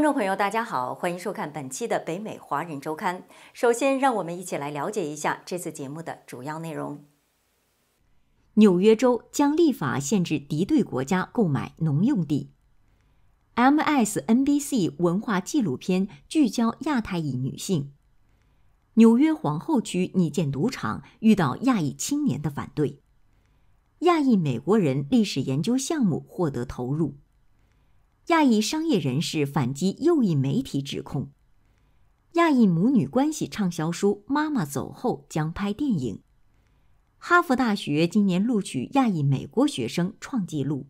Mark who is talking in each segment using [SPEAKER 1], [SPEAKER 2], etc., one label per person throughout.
[SPEAKER 1] 观众朋友，大家好，欢迎收看本期的《北美华人周刊》。首先，让我们一起来了解一下这次节目的主要内容。纽约州将立法限制敌对国家购买农用地。MSNBC 文化纪录片聚焦亚太裔女性。纽约皇后区拟建赌场遇到亚裔青年的反对。亚裔美国人历史研究项目获得投入。亚裔商业人士反击右翼媒体指控，亚裔母女关系畅销书《妈妈走后》将拍电影。哈佛大学今年录取亚裔美国学生创纪录。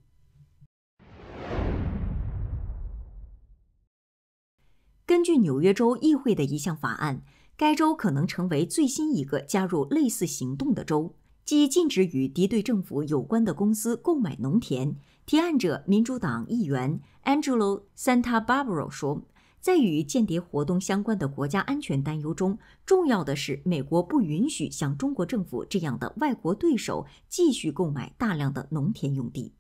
[SPEAKER 1] 根据纽约州议会的一项法案，该州可能成为最新一个加入类似行动的州。即禁止与敌对政府有关的公司购买农田。提案者、民主党议员 Angelo Santa Barbara 说：“在与间谍活动相关的国家安全担忧中，重要的是美国不允许像中国政府这样的外国对手继续购买大量的农田用地。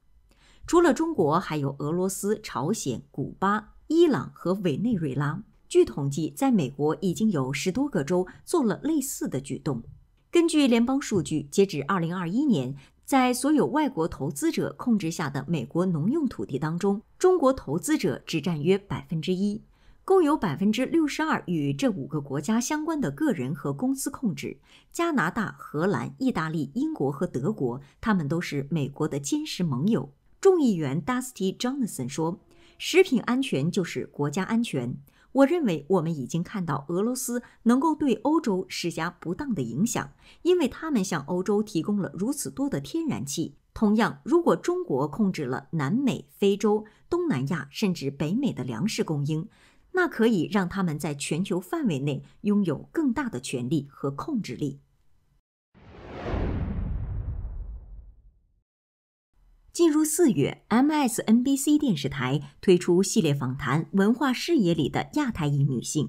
[SPEAKER 1] 除了中国，还有俄罗斯、朝鲜、古巴、伊朗和委内瑞拉。据统计，在美国已经有十多个州做了类似的举动。”根据联邦数据，截止二零二一年，在所有外国投资者控制下的美国农用土地当中，中国投资者只占约百分之一，共有百分之六十二与这五个国家相关的个人和公司控制。加拿大、荷兰、意大利、英国和德国，他们都是美国的坚实盟友。众议员 Dusty Johnson 说：“食品安全就是国家安全。”我认为我们已经看到俄罗斯能够对欧洲施加不当的影响，因为他们向欧洲提供了如此多的天然气。同样，如果中国控制了南美、非洲、东南亚甚至北美的粮食供应，那可以让他们在全球范围内拥有更大的权力和控制力。进入四月，MSNBC 电视台推出系列访谈《文化视野里的亚太裔女性》，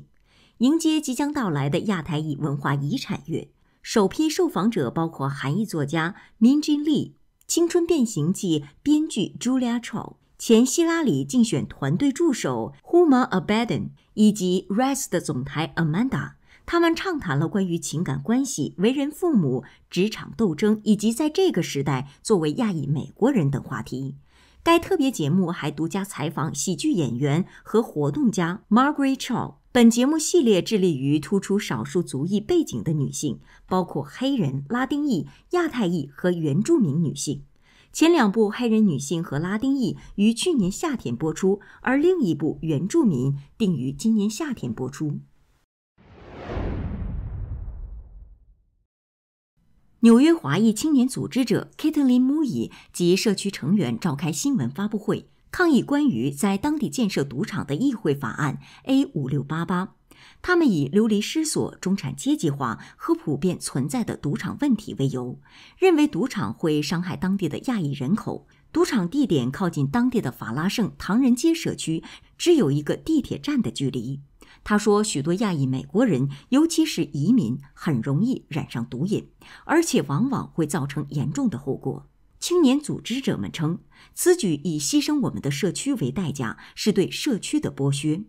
[SPEAKER 1] 迎接即将到来的亚太裔文化遗产月。首批受访者包括韩裔作家 Min Jin Lee、《青春变形记》编剧 Julia Cho、前希拉里竞选团队助手 Huma Abedin 以及《Rise》的总台 Amanda。他们畅谈了关于情感关系、为人父母、职场斗争，以及在这个时代作为亚裔美国人等话题。该特别节目还独家采访喜剧演员和活动家 Margaret Cho。本节目系列致力于突出少数族裔背景的女性，包括黑人、拉丁裔、亚太裔和原住民女性。前两部黑人女性和拉丁裔于去年夏天播出，而另一部原住民定于今年夏天播出。纽约华裔青年组织者 Katelyn Mu 以及社区成员召开新闻发布会，抗议关于在当地建设赌场的议会法案 A 五六八八。他们以流离失所、中产阶级化和普遍存在的赌场问题为由，认为赌场会伤害当地的亚裔人口。赌场地点靠近当地的法拉盛唐人街社区，只有一个地铁站的距离。他说，许多亚裔美国人，尤其是移民，很容易染上毒瘾，而且往往会造成严重的后果。青年组织者们称，此举以牺牲我们的社区为代价，是对社区的剥削。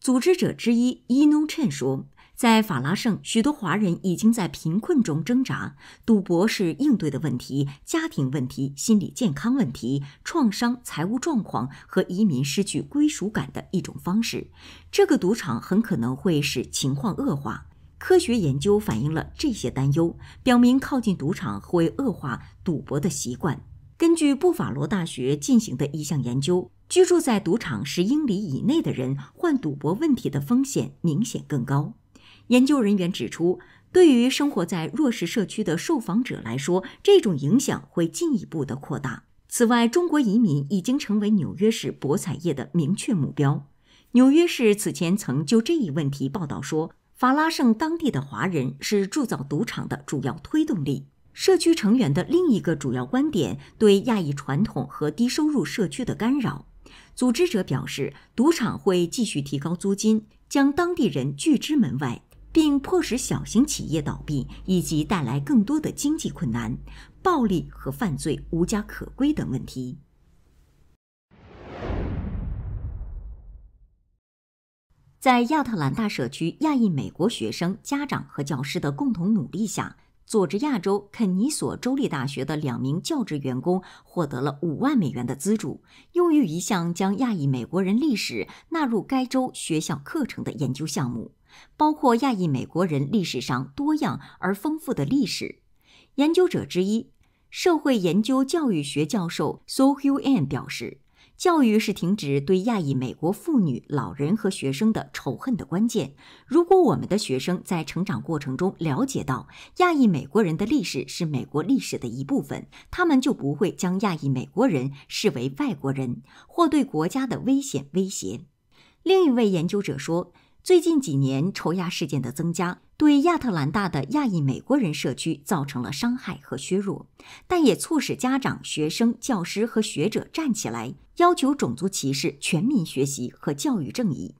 [SPEAKER 1] 组织者之一伊努趁说。在法拉盛，许多华人已经在贫困中挣扎。赌博是应对的问题、家庭问题、心理健康问题、创伤、财务状况和移民失去归属感的一种方式。这个赌场很可能会使情况恶化。科学研究反映了这些担忧，表明靠近赌场会恶化赌博的习惯。根据布法罗大学进行的一项研究，居住在赌场十英里以内的人患赌博问题的风险明显更高。研究人员指出，对于生活在弱势社区的受访者来说，这种影响会进一步的扩大。此外，中国移民已经成为纽约市博彩业的明确目标。纽约市此前曾就这一问题报道说，法拉盛当地的华人是铸造赌场的主要推动力。社区成员的另一个主要观点对亚裔传统和低收入社区的干扰。组织者表示，赌场会继续提高租金，将当地人拒之门外。并迫使小型企业倒闭，以及带来更多的经济困难、暴力和犯罪、无家可归等问题。在亚特兰大社区亚裔美国学生、家长和教师的共同努力下，佐治亚州肯尼索州立大学的两名教职员工获得了五万美元的资助，用于一项将亚裔美国人历史纳入该州学校课程的研究项目。包括亚裔美国人历史上多样而丰富的历史，研究者之一、社会研究教育学教授 So Hoon u 表示：“教育是停止对亚裔美国妇女、老人和学生的仇恨的关键。如果我们的学生在成长过程中了解到亚裔美国人的历史是美国历史的一部分，他们就不会将亚裔美国人视为外国人或对国家的危险威胁。”另一位研究者说。最近几年，仇亚事件的增加对亚特兰大的亚裔美国人社区造成了伤害和削弱，但也促使家长、学生、教师和学者站起来，要求种族歧视、全民学习和教育正义。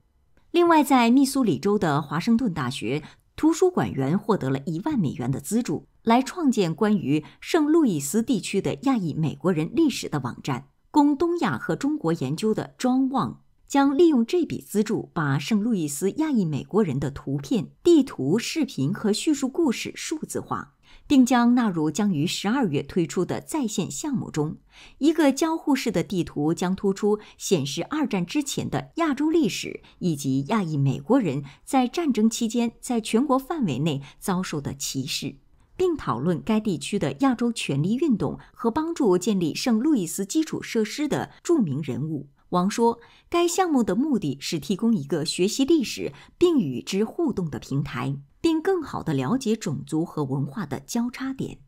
[SPEAKER 1] 另外，在密苏里州的华盛顿大学，图书馆员获得了一万美元的资助，来创建关于圣路易斯地区的亚裔美国人历史的网站，供东亚和中国研究的庄望。将利用这笔资助，把圣路易斯亚裔美国人的图片、地图、视频和叙述故事数字化，并将纳入将于十二月推出的在线项目中。一个交互式的地图将突出显示二战之前的亚洲历史，以及亚裔美国人在战争期间在全国范围内遭受的歧视，并讨论该地区的亚洲权力运动和帮助建立圣路易斯基础设施的著名人物。王说，该项目的目的是提供一个学习历史并与之互动的平台，并更好地了解种族和文化的交叉点。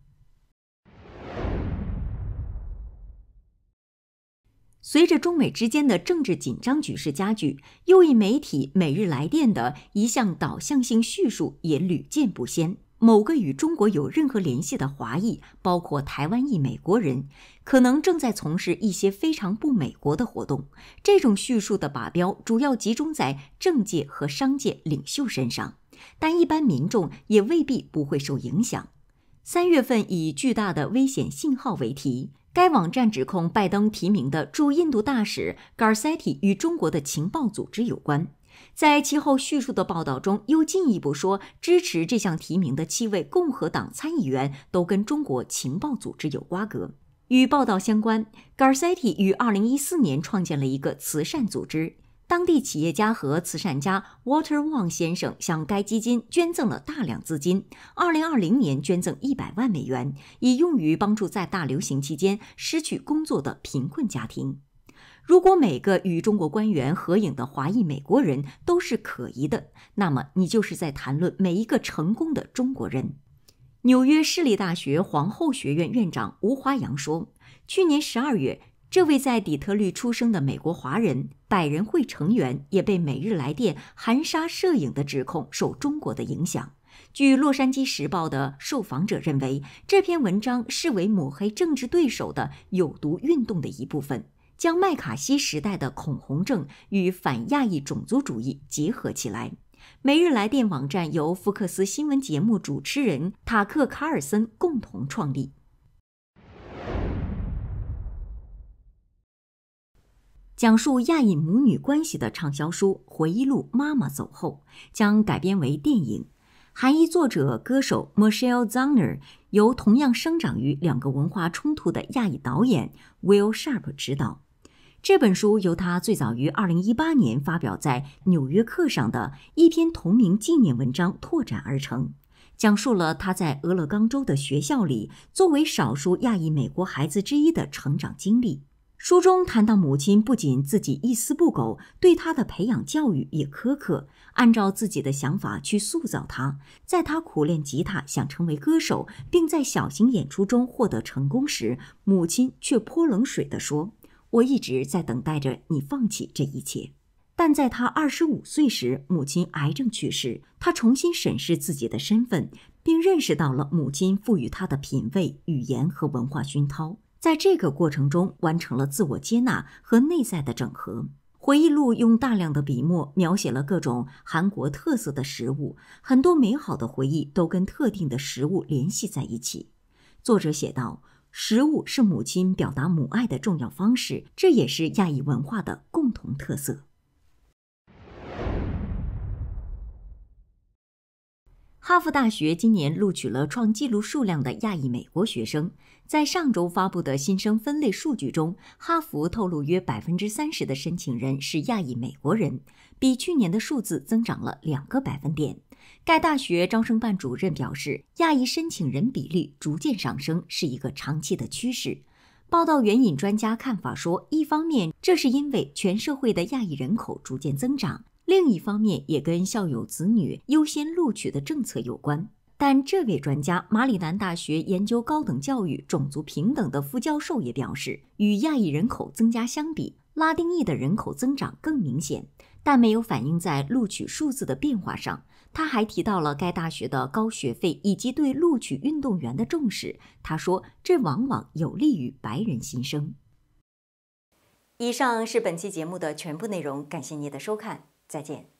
[SPEAKER 1] 随着中美之间的政治紧张局势加剧，又一媒体每日来电的一项导向性叙述也屡见不鲜。某个与中国有任何联系的华裔，包括台湾裔美国人，可能正在从事一些非常不美国的活动。这种叙述的靶标主要集中在政界和商界领袖身上，但一般民众也未必不会受影响。三月份以“巨大的危险信号”为题，该网站指控拜登提名的驻印度大使 g a r c e t t i 与中国的情报组织有关。在其后叙述的报道中，又进一步说，支持这项提名的七位共和党参议员都跟中国情报组织有瓜葛。与报道相关 g a r c e t t i 于二零一四年创建了一个慈善组织，当地企业家和慈善家 Water Wang 先生向该基金捐赠了大量资金，二零二零年捐赠一百万美元，以用于帮助在大流行期间失去工作的贫困家庭。如果每个与中国官员合影的华裔美国人都是可疑的，那么你就是在谈论每一个成功的中国人。纽约市立大学皇后学院院长吴华阳说：“去年十二月，这位在底特律出生的美国华人百人会成员也被《每日来电》含沙射影的指控受中国的影响。”据《洛杉矶时报》的受访者认为，这篇文章视为抹黑政治对手的有毒运动的一部分。将麦卡锡时代的恐红症与反亚裔种族主义结合起来。每日来电网站由福克斯新闻节目主持人塔克·卡尔森共同创立。讲述亚裔母女关系的畅销书《回忆录：妈妈走后》将改编为电影。韩裔作者、歌手 Michelle z a n n e r 由同样生长于两个文化冲突的亚裔导演 Will Sharp 执导。这本书由他最早于2018年发表在《纽约客》上的一篇同名纪念文章拓展而成，讲述了他在俄勒冈州的学校里作为少数亚裔美国孩子之一的成长经历。书中谈到，母亲不仅自己一丝不苟，对他的培养教育也苛刻，按照自己的想法去塑造他。在他苦练吉他，想成为歌手，并在小型演出中获得成功时，母亲却泼冷水地说。我一直在等待着你放弃这一切，但在他二十五岁时，母亲癌症去世，他重新审视自己的身份，并认识到了母亲赋予他的品味、语言和文化熏陶。在这个过程中，完成了自我接纳和内在的整合。回忆录用大量的笔墨描写了各种韩国特色的食物，很多美好的回忆都跟特定的食物联系在一起。作者写道。食物是母亲表达母爱的重要方式，这也是亚裔文化的共同特色。哈佛大学今年录取了创纪录数量的亚裔美国学生，在上周发布的新生分类数据中，哈佛透露约百分之三十的申请人是亚裔美国人，比去年的数字增长了两个百分点。该大学招生办主任表示，亚裔申请人比例逐渐上升是一个长期的趋势。报道援引专家看法说，一方面这是因为全社会的亚裔人口逐渐增长，另一方面也跟校友子女优先录取的政策有关。但这位专家，马里兰大学研究高等教育种族平等的副教授也表示，与亚裔人口增加相比，拉丁裔的人口增长更明显，但没有反映在录取数字的变化上。他还提到了该大学的高学费以及对录取运动员的重视。他说，这往往有利于白人新生。以上是本期节目的全部内容，感谢您的收看，再见。